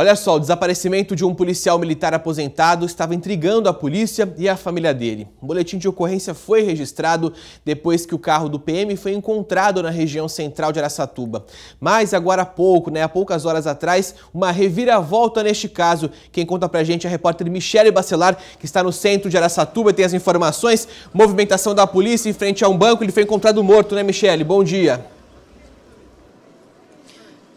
Olha só, o desaparecimento de um policial militar aposentado estava intrigando a polícia e a família dele. O boletim de ocorrência foi registrado depois que o carro do PM foi encontrado na região central de Araçatuba. Mas agora há pouco, né, há poucas horas atrás, uma reviravolta neste caso. Quem conta pra gente é a repórter Michele Bacelar, que está no centro de Araçatuba e tem as informações. Movimentação da polícia em frente a um banco, ele foi encontrado morto, né, Michele? Bom dia.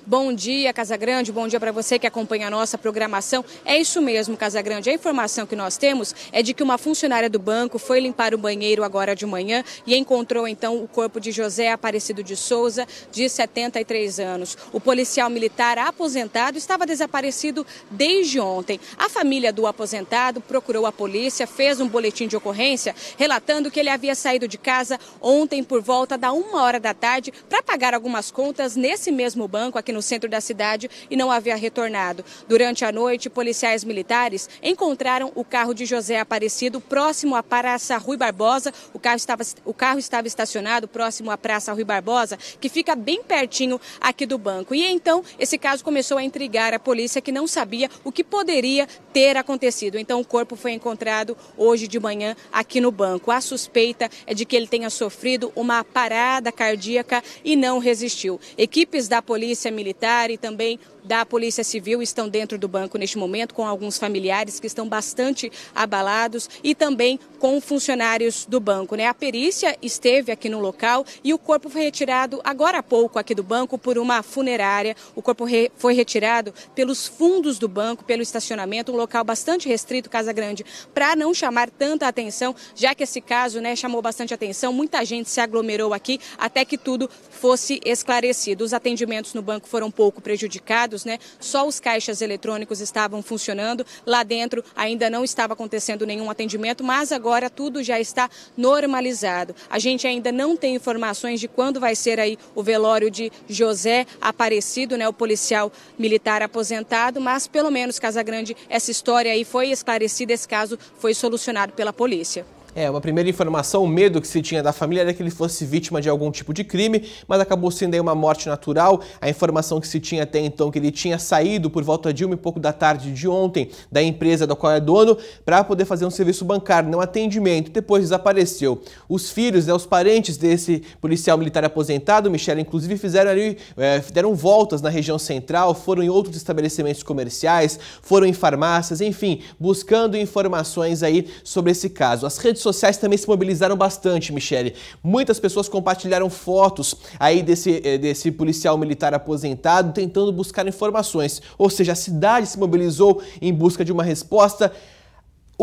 Bom dia, Casa Grande. Bom dia para você que acompanha a nossa programação. É isso mesmo, Casa Grande. A informação que nós temos é de que uma funcionária do banco foi limpar o banheiro agora de manhã e encontrou então o corpo de José Aparecido de Souza, de 73 anos. O policial militar aposentado estava desaparecido desde ontem. A família do aposentado procurou a polícia, fez um boletim de ocorrência relatando que ele havia saído de casa ontem por volta da uma hora da tarde para pagar algumas contas nesse mesmo banco aqui aqui no centro da cidade e não havia retornado. Durante a noite, policiais militares encontraram o carro de José Aparecido próximo à Praça Rui Barbosa. O carro estava, o carro estava estacionado próximo à Praça Rui Barbosa, que fica bem pertinho aqui do banco. E então, esse caso começou a intrigar a polícia, que não sabia o que poderia ter acontecido. Então, o corpo foi encontrado hoje de manhã aqui no banco. A suspeita é de que ele tenha sofrido uma parada cardíaca e não resistiu. Equipes da polícia militar militar e também da Polícia Civil estão dentro do banco neste momento, com alguns familiares que estão bastante abalados e também com funcionários do banco. Né? A perícia esteve aqui no local e o corpo foi retirado agora há pouco aqui do banco por uma funerária. O corpo re foi retirado pelos fundos do banco, pelo estacionamento, um local bastante restrito, Casa Grande, para não chamar tanta atenção, já que esse caso né, chamou bastante atenção, muita gente se aglomerou aqui até que tudo fosse esclarecido. Os atendimentos no banco foram um pouco prejudicados fechados, né? Só os caixas eletrônicos estavam funcionando. Lá dentro ainda não estava acontecendo nenhum atendimento, mas agora tudo já está normalizado. A gente ainda não tem informações de quando vai ser aí o velório de José Aparecido, né? O policial militar aposentado, mas pelo menos Casagrande, essa história aí foi esclarecida, esse caso foi solucionado pela polícia. É, uma primeira informação, o medo que se tinha da família era que ele fosse vítima de algum tipo de crime, mas acabou sendo aí uma morte natural. A informação que se tinha até então que ele tinha saído por volta de uma e pouco da tarde de ontem da empresa da qual é dono para poder fazer um serviço bancário, não atendimento, depois desapareceu. Os filhos, né, os parentes desse policial militar aposentado, Michel, inclusive, fizeram ali, é, deram voltas na região central, foram em outros estabelecimentos comerciais, foram em farmácias, enfim, buscando informações aí sobre esse caso. As redes redes sociais também se mobilizaram bastante, Michele. Muitas pessoas compartilharam fotos aí desse, eh, desse policial militar aposentado tentando buscar informações. Ou seja, a cidade se mobilizou em busca de uma resposta.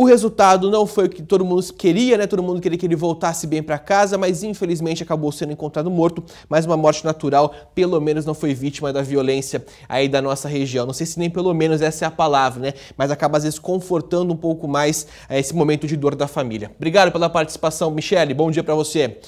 O resultado não foi o que todo mundo queria, né? Todo mundo queria que ele voltasse bem para casa, mas infelizmente acabou sendo encontrado morto. Mas uma morte natural, pelo menos não foi vítima da violência aí da nossa região. Não sei se nem pelo menos essa é a palavra, né? Mas acaba às vezes confortando um pouco mais é, esse momento de dor da família. Obrigado pela participação, Michele. Bom dia para você.